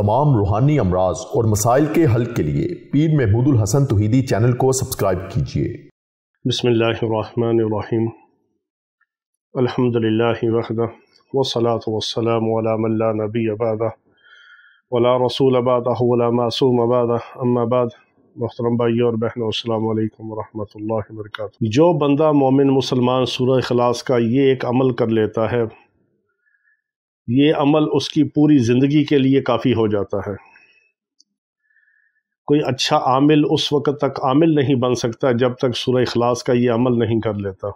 تمام روحانی امراض اور مسائل کے حل کے لیے پیر محمود الحسن توحیدی چینل کو سبسکرائب کیجیے بسم اللہ الرحمن الرحیم الحمد للہ نبی ولا رسول معصوم بعدہ اما بعد محترم بھائی اور بہن السلام علیکم ورحمۃ اللہ وبرکاتہ جو بندہ مومن مسلمان سورہ اخلاص کا یہ ایک عمل کر لیتا ہے یہ عمل اس کی پوری زندگی کے لیے کافی ہو جاتا ہے کوئی اچھا عامل اس وقت تک عامل نہیں بن سکتا جب تک سورہ اخلاص کا یہ عمل نہیں کر لیتا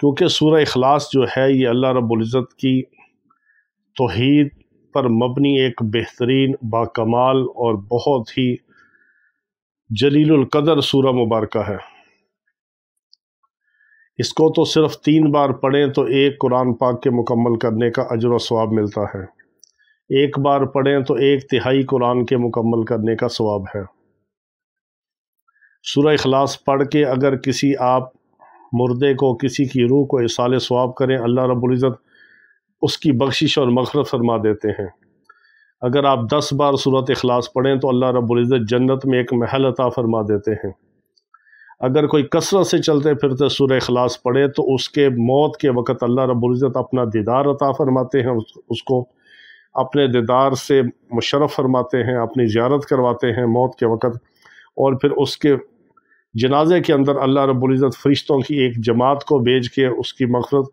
کیونکہ سورہ اخلاص جو ہے یہ اللہ رب العزت کی توحید پر مبنی ایک بہترین باکمال اور بہت ہی جلیل القدر سورہ مبارکہ ہے اس کو تو صرف تین بار پڑھیں تو ایک قرآن پاک کے مکمل کرنے کا عجر و ثواب ملتا ہے ایک بار پڑھیں تو ایک تہائی قرآن کے مکمل کرنے کا ثواب ہے سورہ اخلاص پڑھ کے اگر کسی آپ مردے کو کسی کی روح کو اصال ثواب کریں اللہ رب العزت اس کی بخشش اور مغرب فرما دیتے ہیں اگر آپ دس بار صورت اخلاص پڑھیں تو اللہ رب العزت جنت میں ایک محل عطا فرما دیتے ہیں اگر کوئی کثرت سے چلتے پھرتے سورہ اخلاص پڑے تو اس کے موت کے وقت اللہ رب العزت اپنا دیدار عطا فرماتے ہیں اس کو اپنے دیدار سے مشرف فرماتے ہیں اپنی زیارت کرواتے ہیں موت کے وقت اور پھر اس کے جنازے کے اندر اللہ رب العزت فرشتوں کی ایک جماعت کو بھیج کے اس کی مغفرت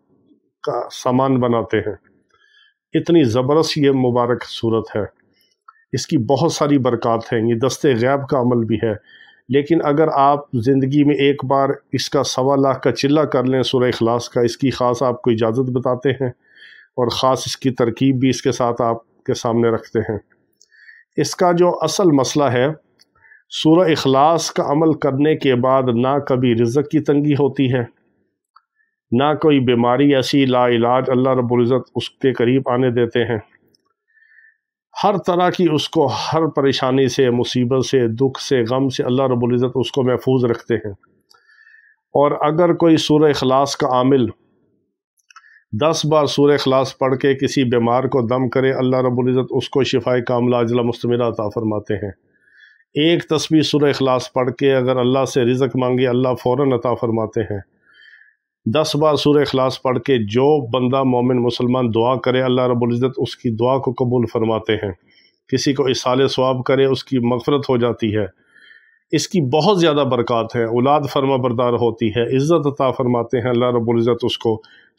کا سامان بناتے ہیں اتنی زبرست یہ مبارک صورت ہے اس کی بہت ساری برکات ہیں یہ دست غیب کا عمل بھی ہے لیکن اگر آپ زندگی میں ایک بار اس کا سوا لاکھ کا چلہ کر لیں سورہ اخلاص کا اس کی خاص آپ کو اجازت بتاتے ہیں اور خاص اس کی ترکیب بھی اس کے ساتھ آپ کے سامنے رکھتے ہیں اس کا جو اصل مسئلہ ہے سورہ اخلاص کا عمل کرنے کے بعد نہ کبھی رزق کی تنگی ہوتی ہے نہ کوئی بیماری ایسی لا علاج اللہ رب العزت اس کے قریب آنے دیتے ہیں ہر طرح کی اس کو ہر پریشانی سے مصیبت سے دکھ سے غم سے اللہ رب العزت اس کو محفوظ رکھتے ہیں اور اگر کوئی سور اخلاص کا عامل دس بار سور اخلاص پڑھ کے کسی بیمار کو دم کرے اللہ رب العزت اس کو شفائے کاملہ اجلا مستمرہ عطا فرماتے ہیں ایک تصویر سور اخلاص پڑھ کے اگر اللہ سے رزق مانگے اللہ فوراً عطا فرماتے ہیں دس بار سورہ اخلاص پڑھ کے جو بندہ مومن مسلمان دعا کرے اللہ رب العزت اس کی دعا کو قبول فرماتے ہیں کسی کو اصال ثواب کرے اس کی مغفرت ہو جاتی ہے اس کی بہت زیادہ برکات ہے اولاد فرما بردار ہوتی ہے عزت عطا فرماتے ہیں اللہ رب العزت اس کو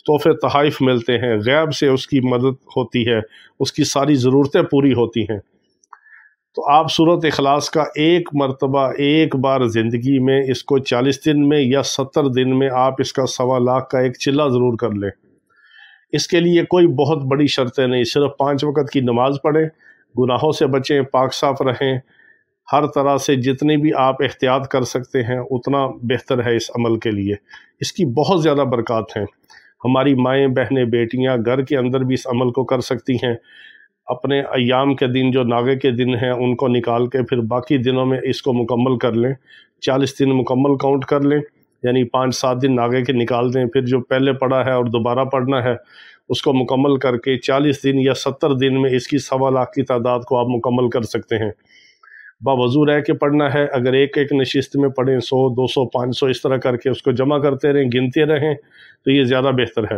تحفے تحائف ملتے ہیں غیب سے اس کی مدد ہوتی ہے اس کی ساری ضرورتیں پوری ہوتی ہیں تو آپ صورت اخلاص کا ایک مرتبہ ایک بار زندگی میں اس کو چالیس دن میں یا ستر دن میں آپ اس کا سوا لاکھ کا ایک چلہ ضرور کر لیں اس کے لیے کوئی بہت بڑی شرطیں نہیں صرف پانچ وقت کی نماز پڑھیں گناہوں سے بچیں پاک صاف رہیں ہر طرح سے جتنی بھی آپ احتیاط کر سکتے ہیں اتنا بہتر ہے اس عمل کے لیے اس کی بہت زیادہ برکات ہیں ہماری مائیں بہنیں بیٹیاں گھر کے اندر بھی اس عمل کو کر سکتی ہیں اپنے ایام کے دن جو ناغے کے دن ہیں ان کو نکال کے پھر باقی دنوں میں اس کو مکمل کر لیں چالیس دن مکمل کاؤنٹ کر لیں یعنی پانچ سات دن ناغے کے نکال دیں پھر جو پہلے پڑھا ہے اور دوبارہ پڑھنا ہے اس کو مکمل کر کے چالیس دن یا ستر دن میں اس کی سوا لاکھ کی تعداد کو آپ مکمل کر سکتے ہیں باوضو رہ کے پڑھنا ہے اگر ایک ایک نشست میں پڑھیں سو دو سو پانچ سو اس طرح کر کے اس کو جمع کرتے رہیں گنتے رہیں تو یہ زیادہ بہتر ہے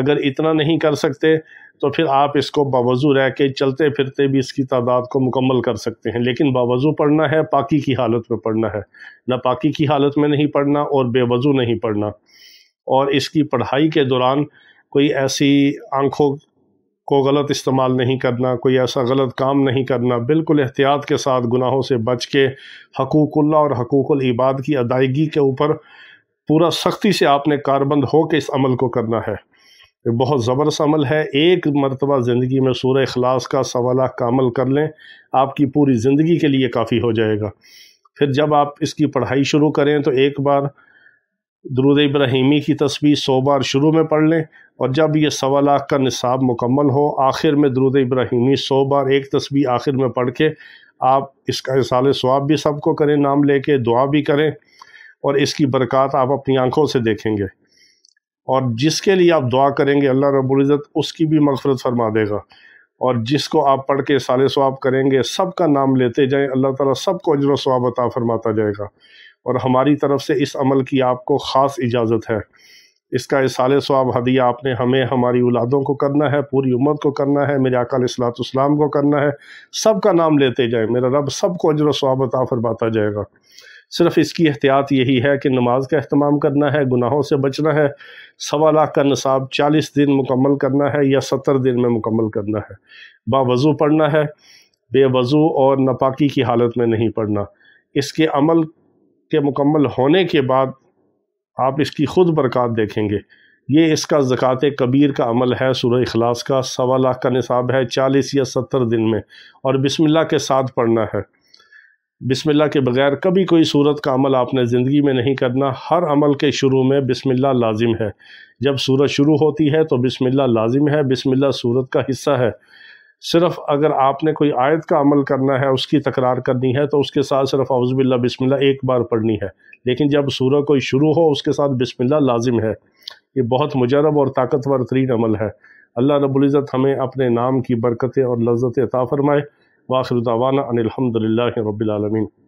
اگر اتنا نہیں کر سکتے تو پھر آپ اس کو باوضو رہ کے چلتے پھرتے بھی اس کی تعداد کو مکمل کر سکتے ہیں لیکن باوضو پڑھنا ہے پاکی کی حالت میں پڑھنا ہے نہ پاکی کی حالت میں نہیں پڑھنا اور بے وضو نہیں پڑھنا اور اس کی پڑھائی کے دوران کوئی ایسی آنکھوں کو غلط استعمال نہیں کرنا کوئی ایسا غلط کام نہیں کرنا بالکل احتیاط کے ساتھ گناہوں سے بچ کے حقوق اللہ اور حقوق العباد کی ادائیگی کے اوپر پورا سختی سے آپ نے کاربند ہو کے اس عمل کو کرنا ہے یہ بہت زبر عمل ہے ایک مرتبہ زندگی میں سورہ اخلاص کا سوالہ کامل کر لیں آپ کی پوری زندگی کے لیے کافی ہو جائے گا پھر جب آپ اس کی پڑھائی شروع کریں تو ایک بار درود ابراہیمی کی تسبیح سو بار شروع میں پڑھ لیں اور جب یہ سوا لاکھ کا نصاب مکمل ہو آخر میں درود ابراہیمی سو بار ایک تسبیح آخر میں پڑھ کے آپ اس کا اصال ثواب بھی سب کو کریں نام لے کے دعا بھی کریں اور اس کی برکات آپ اپنی آنکھوں سے دیکھیں گے اور جس کے لیے آپ دعا کریں گے اللہ رب العزت اس کی بھی مغفرت فرما دے گا اور جس کو آپ پڑھ کے سال ثواب کریں گے سب کا نام لیتے جائیں اللہ تعالیٰ سب کو عجر و ثواب عطا فرماتا جائے گا اور ہماری طرف سے اس عمل کی آپ کو خاص اجازت ہے اس کا اصال ثواب حدیعہ آپ نے ہمیں ہماری اولادوں کو کرنا ہے پوری امت کو کرنا ہے میرے آقا اصلاۃ و اسلام کو کرنا ہے سب کا نام لیتے جائیں میرا رب سب کو عجر و عطا فرماتا جائے گا صرف اس کی احتیاط یہی ہے کہ نماز کا اہتمام کرنا ہے گناہوں سے بچنا ہے سوا لاکھ کا نصاب چالیس دن مکمل کرنا ہے یا ستر دن میں مکمل کرنا ہے باوضو پڑھنا ہے بے وضو اور ناپاکی کی حالت میں نہیں پڑھنا اس کے عمل کے مکمل ہونے کے بعد آپ اس کی خود برکات دیکھیں گے یہ اس کا زکاة کبیر کا عمل ہے سورہ اخلاص کا سوا لاکھ کا نصاب ہے چالیس یا ستر دن میں اور بسم اللہ کے ساتھ پڑھنا ہے بسم اللہ کے بغیر کبھی کوئی صورت کا عمل آپ نے زندگی میں نہیں کرنا ہر عمل کے شروع میں بسم اللہ لازم ہے جب صورت شروع ہوتی ہے تو بسم اللہ لازم ہے بسم اللہ صورت کا حصہ ہے صرف اگر آپ نے کوئی آیت کا عمل کرنا ہے اس کی تکرار کرنی ہے تو اس کے ساتھ صرف افزم اللہ بسم اللہ ایک بار پڑھنی ہے لیکن جب صورت کوئی شروع ہو اس کے ساتھ بسم اللہ لازم ہے یہ بہت مجرب اور طاقتور ترین عمل ہے اللہ رب العزت ہمیں اپنے نام کی برکتیں اور لذت فرمائے واخر دعوانا ان الحمد للہ رب العالمین